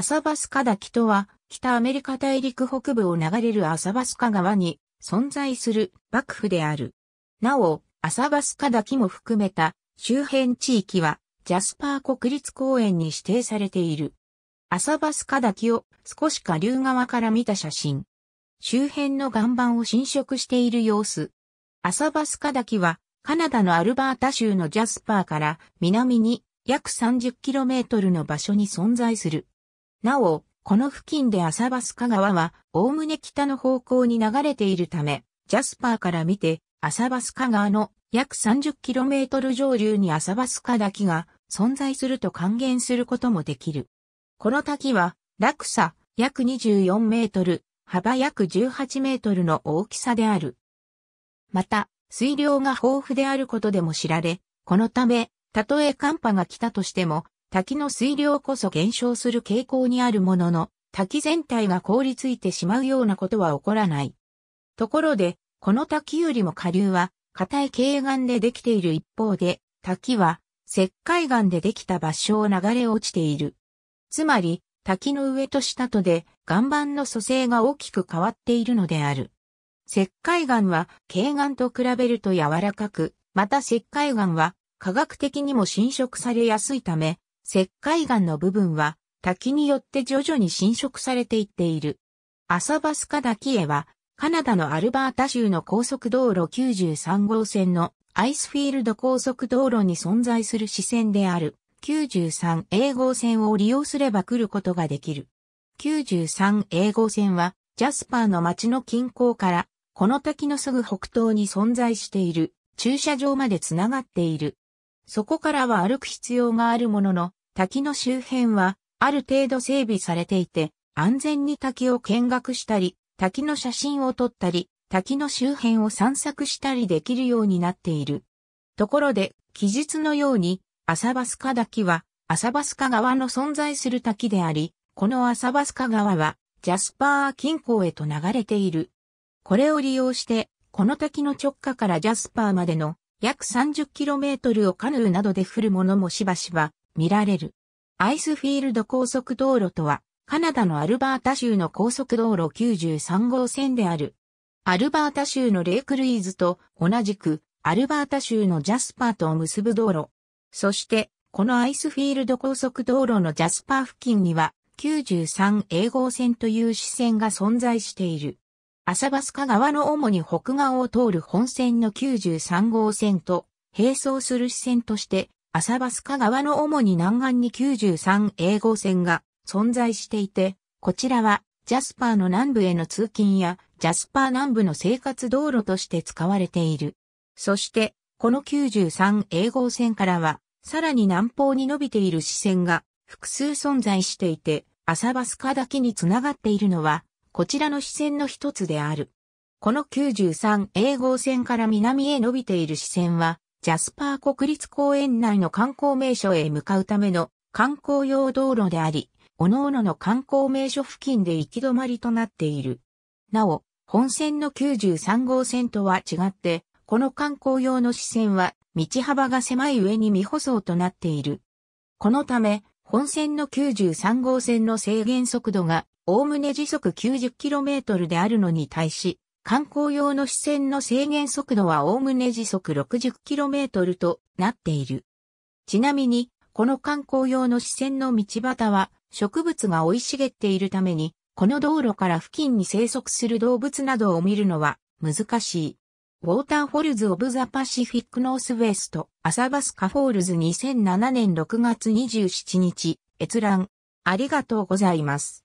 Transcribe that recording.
アサバスカ滝とは、北アメリカ大陸北部を流れるアサバスカ川に存在する幕府である。なお、アサバスカ滝も含めた周辺地域はジャスパー国立公園に指定されている。アサバスカ滝を少し下流側から見た写真。周辺の岩盤を侵食している様子。アサバスカ滝はカナダのアルバータ州のジャスパーから南に約 30km の場所に存在する。なお、この付近でアサバスカ川は、おおむね北の方向に流れているため、ジャスパーから見て、アサバスカ川の約 30km 上流にアサバスカ滝が存在すると還元することもできる。この滝は、落差約24メートル、幅約18メートルの大きさである。また、水量が豊富であることでも知られ、このため、たとえ寒波が来たとしても、滝の水量こそ減少する傾向にあるものの、滝全体が凍りついてしまうようなことは起こらない。ところで、この滝よりも下流は、硬い軽岩でできている一方で、滝は、石灰岩でできた場所を流れ落ちている。つまり、滝の上と下とで岩盤の組成が大きく変わっているのである。石灰岩は軽岩と比べると柔らかく、また石灰岩は科学的にも侵食されやすいため、石灰岩の部分は滝によって徐々に侵食されていっている。アサバスカ滝へは、カナダのアルバータ州の高速道路93号線のアイスフィールド高速道路に存在する支線である 93A 号線を利用すれば来ることができる。93A 号線はジャスパーの町の近郊からこの滝のすぐ北東に存在している駐車場までつながっている。そこからは歩く必要があるものの滝の周辺は、ある程度整備されていて、安全に滝を見学したり、滝の写真を撮ったり、滝の周辺を散策したりできるようになっている。ところで、記述のように、サバスカ滝は、サバスカ川の存在する滝であり、このサバスカ川は、ジャスパー近郊へと流れている。これを利用して、この滝の直下からジャスパーまでの約 30km をカヌーなどで降るものもしばしば見られる。アイスフィールド高速道路とは、カナダのアルバータ州の高速道路93号線である。アルバータ州のレイクルイーズと同じく、アルバータ州のジャスパーとを結ぶ道路。そして、このアイスフィールド高速道路のジャスパー付近には、93A 号線という支線が存在している。アサバスカ川の主に北側を通る本線の93号線と、並走する支線として、浅バスカ側の主に南岸に93英語線が存在していて、こちらはジャスパーの南部への通勤やジャスパー南部の生活道路として使われている。そして、この93英語線からは、さらに南方に伸びている支線が複数存在していて、浅バスカだけにつながっているのは、こちらの支線の一つである。この93英号線から南へ伸びている支線は、ジャスパー国立公園内の観光名所へ向かうための観光用道路であり、各々の観光名所付近で行き止まりとなっている。なお、本線の93号線とは違って、この観光用の支線は道幅が狭い上に未舗装となっている。このため、本線の93号線の制限速度が、おおむね時速 90km であるのに対し、観光用の視線の制限速度はおおむね時速 60km となっている。ちなみに、この観光用の視線の道端は植物が生い茂っているために、この道路から付近に生息する動物などを見るのは難しい。ウォーターフォルズ・オブ・ザ・パシフィック・ノースウェスト、アサバスカ・フォールズ2007年6月27日、閲覧。ありがとうございます。